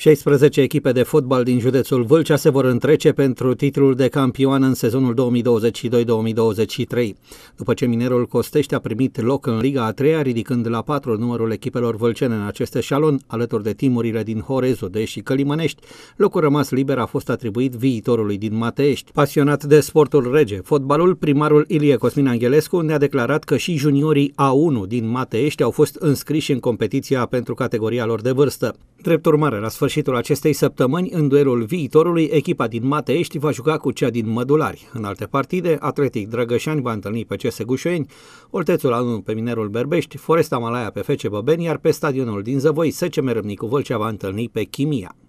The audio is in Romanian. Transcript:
16 echipe de fotbal din județul Vâlcea se vor întrece pentru titlul de campioană în sezonul 2022-2023, după ce Minerul Costești a primit loc în Liga a treia, ridicând la patru numărul echipelor vâlcene în acest eșalon, alături de timurile din Horezu, Dej și Călimănești. Locul rămas liber a fost atribuit viitorului din Mateești. Pasionat de sportul rege, fotbalul, primarul Ilie Cosmin Angelescu ne-a declarat că și juniorii A1 din Mateești au fost înscriși în competiția pentru categoria lor de vârstă. Drept urmare, la sfârșit sfârșitul acestei săptămâni, în duelul viitorului, echipa din Mateești va juca cu cea din Mădulari. În alte partide, Atletic Drăgășani va întâlni pe CS Gușoieni, Oltețul Anun pe Minerul Berbești, Foresta Malaia pe Fece Băbeni, iar pe stadionul din Zăvoi, SCM Râmnicu Vâlcea va întâlni pe Chimia.